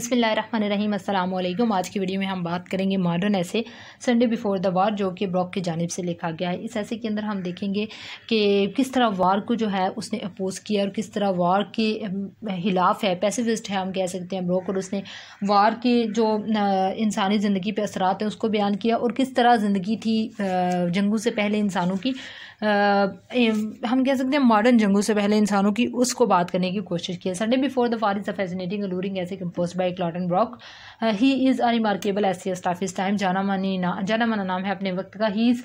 अस्सलाम वालेकुम आज की वीडियो में हम बात करेंगे मॉडर्न ऐसे संडे बिफोर द वार जो कि ब्रॉक की जानब से लिखा गया है इस ऐसे के अंदर हम देखेंगे कि किस तरह वार को जो है उसने अपोज़ किया और किस तरह वार के खिलाफ है पैसिफिस्ट है हम कह सकते हैं ब्रॉक और उसने वार के जो इंसानी ज़िंदगी पर असरात हैं उसको बयान किया और किस तरह ज़िंदगी थी जंगों से पहले इंसानों की आ, हम कह सकते हैं मॉडर्न जंगों से पहले इंसानों की उसको बात करने की कोशिश की है Sunday before the war is a fascinating alluring essay compose ब्रॉक he is he is a एस essayist इस टाइम जाना Jana ना जाना माना नाम है अपने वक्त का ही is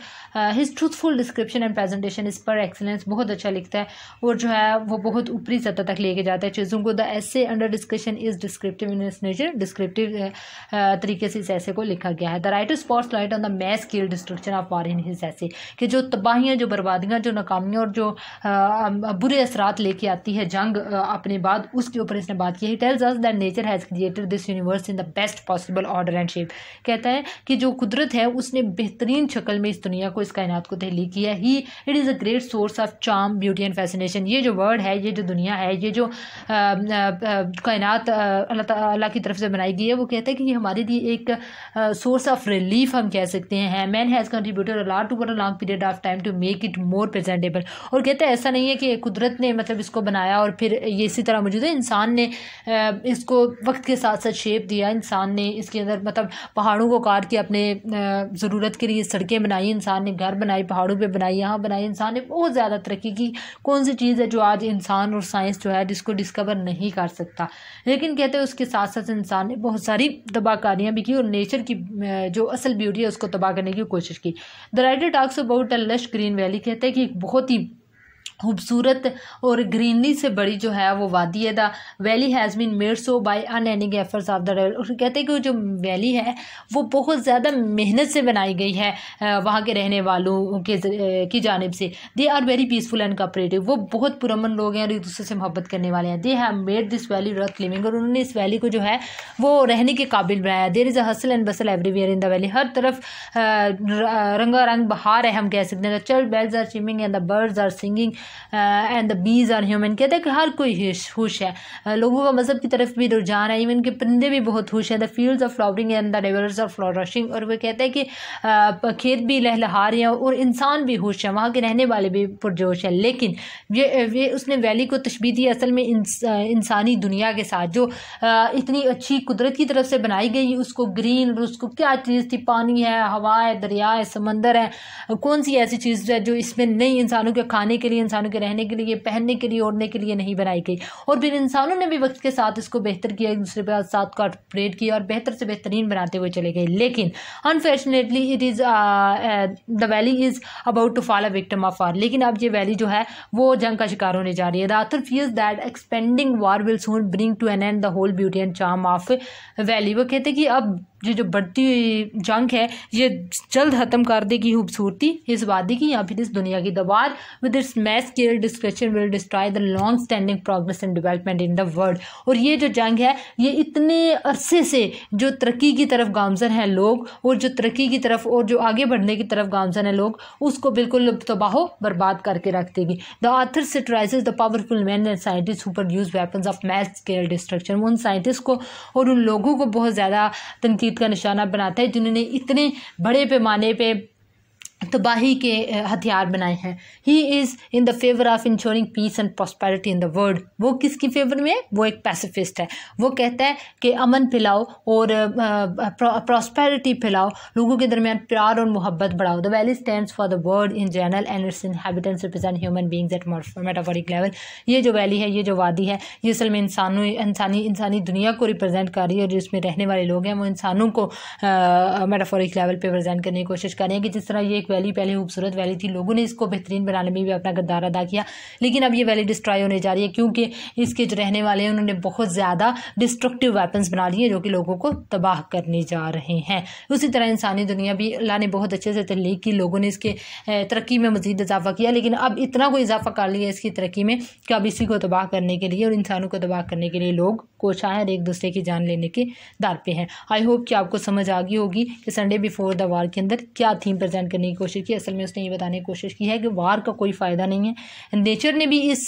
his truthful description and presentation इस पर एक्सेलेंस बहुत अच्छा लिखता है और जो है वो बहुत ऊपरी सतह तक लेके जाता है चीज़ों को the essay under discussion is descriptive in इस नेचर डिस्क्रिप्टिव तरीके से इस ऐसे को लिखा गया है the writer spots light on the मै किल destruction of war in his essay कि जो तबाहियाँ जो बर्बादियाँ जो नाकामियाँ और जो बुरे असरात लेके आती है जंग अपने बाद उसके ऊपर इसने बात की he tells us that nature has created this universe in the best possible order and shape कहता है कि जो कुदरत है उसने बेहतरीन शक्ल में इस दुनिया को इस कायनात को तहलीक किया ही it is a great source of charm beauty and fascination ये जो वर्ड है ये जो दुनिया है ये जो कायनात अल्लाह अल्लाह की तरफ से बनाई गई है वो कहता है कि ये हमारे लिए एक सोर्स ऑफ रिलीफ हम कह सकते हैं man has contributed lot to over long period of time to make it more presentable और कहता है ऐसा नहीं है कि कुदरत ने मतलब इसको बनाया और फिर ये इसी तरह मौजूद है इंसान ने इसको वक्त के साथ साथ शेप दिया इंसान ने इसके अंदर मतलब पहाड़ों को काट के अपने ज़रूरत के लिए सड़कें बनाई इंसान ने घर बनाए पहाड़ों पे बनाई यहाँ बनाए इंसान ने बहुत ज़्यादा तरक्की की कौन सी चीज़ है जो आज इंसान और साइंस जो है जिसको डिस्कवर नहीं कर सकता लेकिन कहते हैं उसके साथ साथ इंसान ने बहुत सारी तबाहकारियाँ भी की और नेचर की जो असल ब्यूटी है उसको तबाह करने की कोशिश की the writer talks about a lush green valley कहते हैं कि एक बहुत ही खूबसूरत और ग्रीनरी से बड़ी जो है वो वादी है the valley has been made so by unending efforts of the developer कहते हैं कि जो वैली है वो बहुत ज़्यादा मेहनत से बनाई गई है वहाँ के रहने वालों के की जानब से they are very peaceful and cooperative वो बहुत पुरमन लोग हैं और एक दूसरे से मोहब्बत करने वाले हैं they have made this valley worth living और उन्होंने इस वैली को जो है वो रहने के काबिल बनाया there is a hustle and bustle everywhere in the valley हर तरफ रंगा रंग बहार है हम कह सकते हैं the church bells are swimming and the birds are singing and the bees are human कहते हैं कि हर कोई खुश है uh, लोगों का मज़हब की तरफ भी रुझान है इवन के परिंदे भी बहुत खुश हैं the field of flowering and the rivers of flourishing और वो कहते हैं कि uh, खेत भी लहलहा रहे हैं और इंसान भी खुश है वहाँ के रहने वाले भी पुरजोश हैं लेकिन ये, वे उसने वैली को तशबी दी असल में uh, इंसानी दुनिया के साथ जो इतनी अच्छी कुदरत की तरफ से बनाई गई उसको ग्रीन और उसको क्या चीज़ थी पानी है हवा है दरिया है समंदर है कौन सी ऐसी चीज़ है जो इसमें नई इंसानों के खाने के लिए इंसान इंसानों के रहने के लिए पहनने के लिए ओढ़ने के लिए नहीं बनाई गई और फिर इंसानों ने भी वक्त के साथ इसको बेहतर किया एक दूसरे के साथ को कॉपरेट किया और बेहतर से बेहतरीन बनाते हुए चले गए लेकिन unfortunately it is the valley is about to fall a victim of war लेकिन अब ये वैली जो है वो जंग का शिकार होने जा रही है the author feels that expanding war will soon bring to an end the whole beauty and charm of valley वो कहते कि अब ये जो बढ़ती हुई जंग है ये जल्द ख़त्म कर देगी खूबसूरती इस वादी की या फिर इस दुनिया की दीवार with its massacre description will destroy the long standing progress and development in the world और ये जो जंग है ये इतने अरसे से जो तरक्की की तरफ गामजन हैं लोग और जो तरक्की की तरफ और जो आगे बढ़ने की तरफ गामजन हैं लोग उसको बिल्कुल तबाह बर्बाद करके रख देगी the author satirize the powerful man and scientist super use weapon of massacre destruction उन साइंटिस्ट को और उन लोगों को बहुत ज़्यादा तनकी तनकीद का निशाना बनाता है जिन्होंने इतने बड़े पैमाने पर तबाही के हथियार बनाए हैं he is in the favour of insuring peace and prosperity in the world वो किसकी फेवर में है वो एक पैसिफिस्ट है वो कहता है कि अमन फैलाओ और प्रॉस्पेरिटी फैलाओ लोगों के दरमियान प्यार और मोहब्बत बढ़ाओ the valley stand for the world in general and its inhabitants represent human beings at metaphoric level ये जो वैली है ये जो वादी है ये असल में इंसानों इंसानी इंसानी दुनिया को रिप्रेजेंट कर रही है और जिसमें रहने वाले लोग हैं वो इंसानों को मेटाफोरिक लेवल पर प्रजेंट करने की कोशिश कर रहे हैं कि जिस तरह ये एक वैली पहले खूबसूरत वैली थी लोगों ने इसको बेहतरीन बनाने में भी अपना किरदार अदा किया लेकिन अब ये वैली डिस्ट्रॉय होने जा रही है क्योंकि इसके जो रहने वाले हैं उन्होंने बहुत ज़्यादा डिस्ट्रक्टिव वेपन्स बना लिए जो कि लोगों को तबाह करने जा रहे हैं उसी तरह इंसानी दुनिया भी अल्लाह ने बहुत अच्छे से तहलीक की लोगों ने इसके तरक्की में मजीद इजाफा किया लेकिन अब इतना कोई इजाफा कर लिया इसकी तरक्की में कि अब इसी को तबाह करने के लिए और इंसानों को तबाह करने के लिए लोग और एक दूसरे की जान लेने के दार पे हैं आई होप कि आपको समझ आ गई होगी कि संडे बिफोर द वार के अंदर क्या थीम प्रजेंट करने की कोशिश की असल में उसने ये बताने की कोशिश की है कि वार का कोई फ़ायदा नहीं है नेचर ने भी इस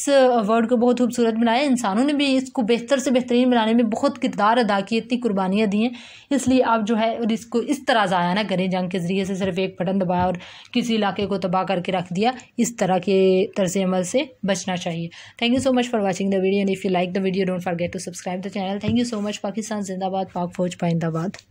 वर्ड को बहुत खूबसूरत बनाया इंसानों ने भी इसको बेहतर से बेहतरीन बनाने में बहुत किरदार अदा किए इतनी कुर्बानियाँ दी हैं इसलिए आप जो है और इसको इस तरह ज़ाया ना करें जंग के ज़रिए से सिर्फ एक बटन दबाया और किसी इलाके को तबाह करके रख दिया इस तरह के तर्ज अमल से बचना चाहिए thank you so much for watching the video and if you like the video don't forget to subscribe the channel thank you so much Pakistan जिंदाबाद पाक फौज पाइंदाबाद